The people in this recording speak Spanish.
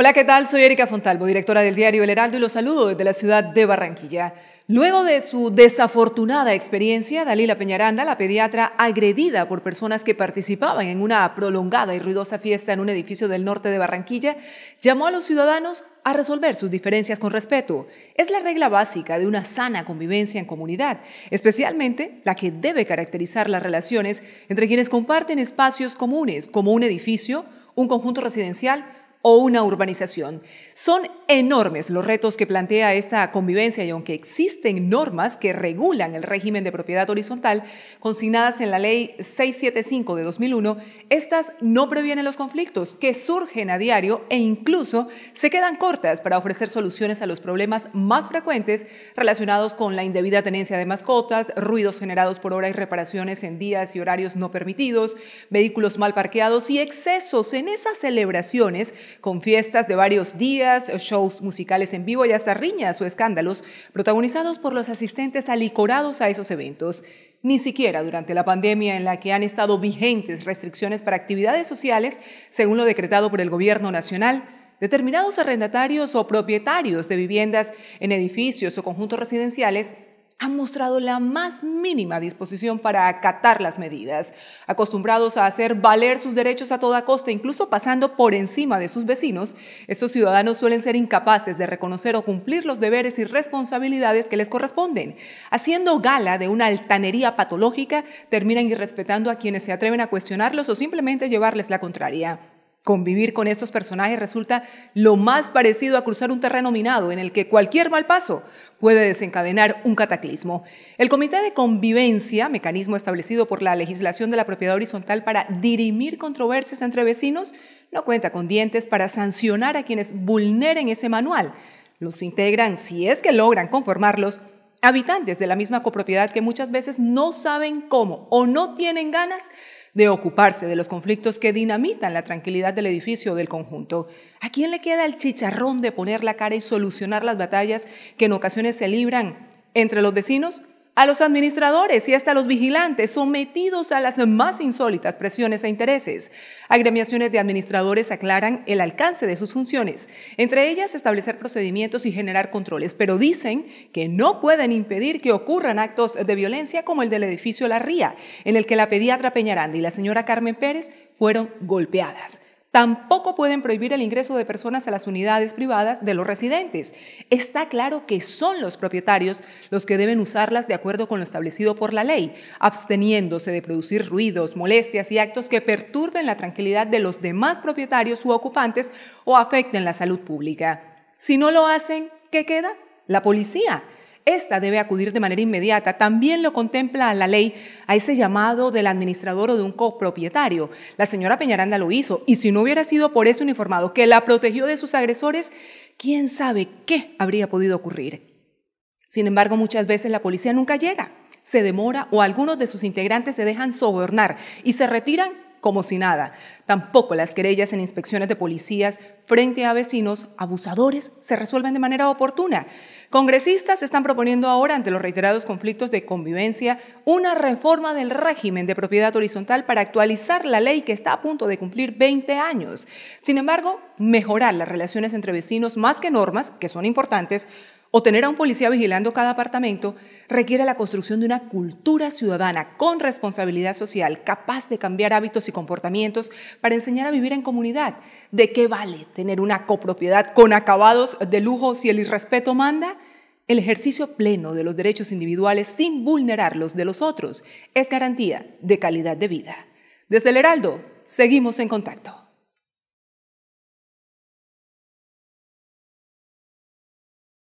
Hola, ¿qué tal? Soy Erika Fontalvo, directora del diario El Heraldo y los saludo desde la ciudad de Barranquilla. Luego de su desafortunada experiencia, Dalila Peñaranda, la pediatra agredida por personas que participaban en una prolongada y ruidosa fiesta en un edificio del norte de Barranquilla, llamó a los ciudadanos a resolver sus diferencias con respeto. Es la regla básica de una sana convivencia en comunidad, especialmente la que debe caracterizar las relaciones entre quienes comparten espacios comunes, como un edificio, un conjunto residencial o una urbanización. Son enormes los retos que plantea esta convivencia y aunque existen normas que regulan el régimen de propiedad horizontal consignadas en la Ley 675 de 2001, estas no previenen los conflictos que surgen a diario e incluso se quedan cortas para ofrecer soluciones a los problemas más frecuentes relacionados con la indebida tenencia de mascotas, ruidos generados por horas y reparaciones en días y horarios no permitidos, vehículos mal parqueados y excesos en esas celebraciones con fiestas de varios días, eh, shows musicales en vivo y hasta riñas o escándalos protagonizados por los asistentes alicorados a esos eventos. Ni siquiera durante la pandemia en la que han estado vigentes restricciones para actividades sociales, según lo decretado por el Gobierno Nacional, determinados arrendatarios o propietarios de viviendas en edificios o conjuntos residenciales han mostrado la más mínima disposición para acatar las medidas, acostumbrados a hacer valer sus derechos a toda costa, incluso pasando por encima de sus vecinos. Estos ciudadanos suelen ser incapaces de reconocer o cumplir los deberes y responsabilidades que les corresponden. Haciendo gala de una altanería patológica, terminan irrespetando a quienes se atreven a cuestionarlos o simplemente llevarles la contraria convivir con estos personajes resulta lo más parecido a cruzar un terreno minado en el que cualquier mal paso puede desencadenar un cataclismo. El Comité de Convivencia, mecanismo establecido por la legislación de la propiedad horizontal para dirimir controversias entre vecinos, no cuenta con dientes para sancionar a quienes vulneren ese manual. Los integran, si es que logran conformarlos, habitantes de la misma copropiedad que muchas veces no saben cómo o no tienen ganas de ocuparse de los conflictos que dinamitan la tranquilidad del edificio o del conjunto. ¿A quién le queda el chicharrón de poner la cara y solucionar las batallas que en ocasiones se libran entre los vecinos a los administradores y hasta a los vigilantes sometidos a las más insólitas presiones e intereses. Agremiaciones de administradores aclaran el alcance de sus funciones, entre ellas establecer procedimientos y generar controles, pero dicen que no pueden impedir que ocurran actos de violencia como el del edificio La Ría, en el que la pediatra Peñaranda y la señora Carmen Pérez fueron golpeadas. Tampoco pueden prohibir el ingreso de personas a las unidades privadas de los residentes. Está claro que son los propietarios los que deben usarlas de acuerdo con lo establecido por la ley, absteniéndose de producir ruidos, molestias y actos que perturben la tranquilidad de los demás propietarios u ocupantes o afecten la salud pública. Si no lo hacen, ¿qué queda? La policía esta debe acudir de manera inmediata. También lo contempla la ley a ese llamado del administrador o de un copropietario. La señora Peñaranda lo hizo y si no hubiera sido por ese uniformado que la protegió de sus agresores, quién sabe qué habría podido ocurrir. Sin embargo, muchas veces la policía nunca llega, se demora o algunos de sus integrantes se dejan sobornar y se retiran como si nada. Tampoco las querellas en inspecciones de policías frente a vecinos abusadores se resuelven de manera oportuna. Congresistas están proponiendo ahora, ante los reiterados conflictos de convivencia, una reforma del régimen de propiedad horizontal para actualizar la ley que está a punto de cumplir 20 años. Sin embargo, mejorar las relaciones entre vecinos más que normas, que son importantes, o tener a un policía vigilando cada apartamento requiere la construcción de una cultura ciudadana con responsabilidad social capaz de cambiar hábitos y comportamientos para enseñar a vivir en comunidad. ¿De qué vale tener una copropiedad con acabados de lujo si el irrespeto manda? El ejercicio pleno de los derechos individuales sin vulnerar los de los otros es garantía de calidad de vida. Desde el Heraldo, seguimos en contacto.